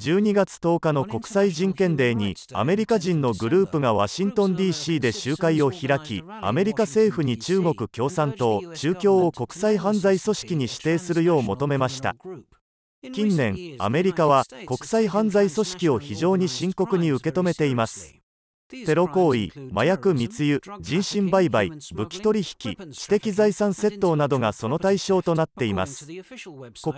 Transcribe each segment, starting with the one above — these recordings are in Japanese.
12月10日の国際人権デーにアメリカ人のグループがワシントン DC で集会を開きアメリカ政府に中国共産党中共を国際犯罪組織に指定するよう求めました近年アメリカは国際犯罪組織を非常に深刻に受け止めていますテロ行為、麻薬密輸、人身売買、武器取引、知的財産窃盗などがその対象となっています。国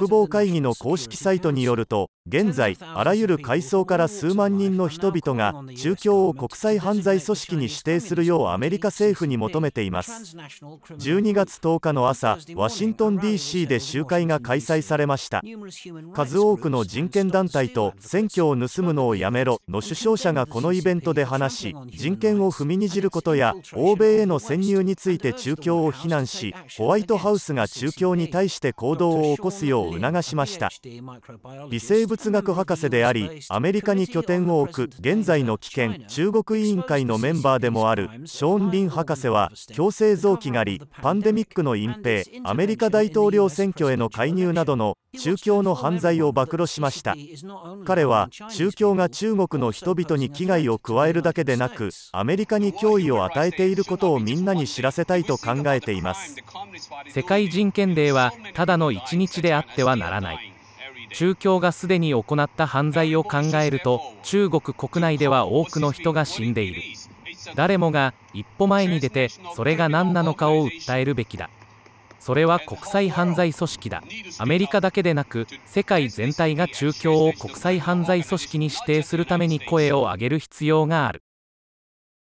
防会議の公式サイトによると、現在、あらゆる階層から数万人の人々が、中共を国際犯罪組織に指定するようアメリカ政府に求めています。12月10日の朝、ワシントン DC で集会が開催されました。数多くの人権団体と、選挙を盗むのをやめろの首相者がこのイベントで話し、し人権を踏みにじることや欧米への潜入について中共を非難しホワイトハウスが中共に対して行動を起こすよう促しました微生物学博士でありアメリカに拠点を置く現在の危険中国委員会のメンバーでもあるショーン・リン博士は強制臓器狩りパンデミックの隠蔽アメリカ大統領選挙への介入などの中共の犯罪を暴露しました彼は中共が中国の人々に危害を加えるだけででなくアメリカに脅威を与えていることをみんなに知らせたいと考えています世界人権デーはただの1日であってはならない中共がすでに行った犯罪を考えると中国国内では多くの人が死んでいる誰もが一歩前に出てそれが何なのかを訴えるべきだそれは国際犯罪組織だアメリカだけでなく世界全体が中共を国際犯罪組織に指定するために声を上げる必要がある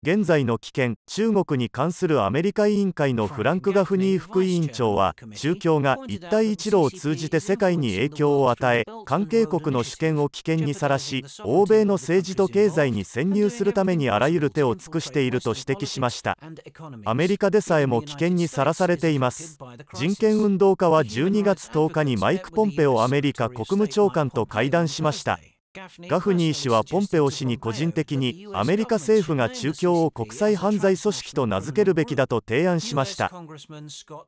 現在の危険中国に関するアメリカ委員会のフランク・ガフニー副委員長は宗教が一帯一路を通じて世界に影響を与え関係国の主権を危険にさらし欧米の政治と経済に潜入するためにあらゆる手を尽くしていると指摘しましたアメリカでさえも危険にさらされています人権運動家は12月10日にマイク・ポンペオアメリカ国務長官と会談しましたガフニー氏はポンペオ氏に個人的にアメリカ政府が中共を国際犯罪組織と名付けるべきだと提案しました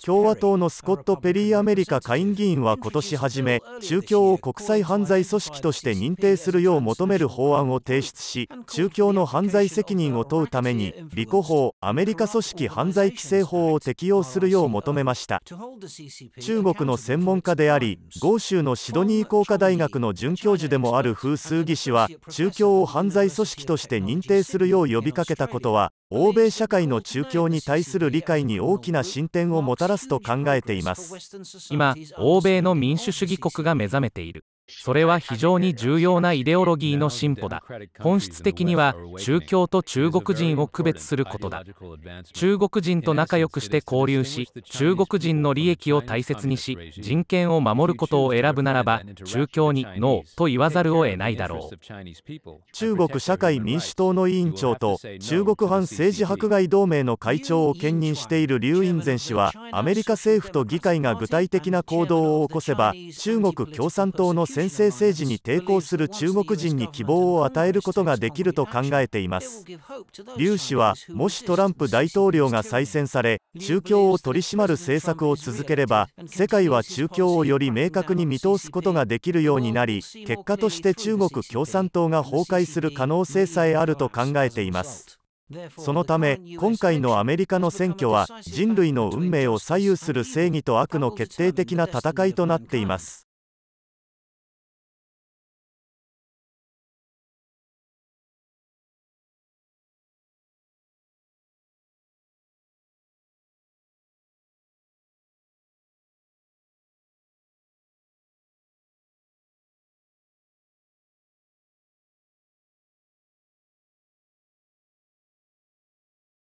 共和党のスコット・ペリーアメリカ下院議員は今年初め中共を国際犯罪組織として認定するよう求める法案を提出し中共の犯罪責任を問うためにリコ法アメリカ組織犯罪規制法を適用するよう求めました中国の専門家であり豪州のシドニー工科大学の准教授でもあるフーブース氏は中共を犯罪組織として認定するよう呼びかけたことは欧米社会の中共に対する理解に大きな進展をもたらすと考えています今欧米の民主主義国が目覚めているそれは非常に重要なイデオロギーの進歩だ本質的には宗教と中国人を区別することだ中国人と仲良くして交流し中国人の利益を大切にし人権を守ることを選ぶならば宗教にノーと言わざるを得ないだろう中国社会民主党の委員長と中国反政治迫害同盟の会長を兼任している劉雲前氏はアメリカ政府と議会が具体的な行動を起こせば中国共産党の専制政治に抵抗する中国人に希望を与えることができると考えています劉氏はもしトランプ大統領が再選され中共を取り締まる政策を続ければ世界は中共をより明確に見通すことができるようになり結果として中国共産党が崩壊する可能性さえあると考えていますそのため今回のアメリカの選挙は人類の運命を左右する正義と悪の決定的な戦いとなっています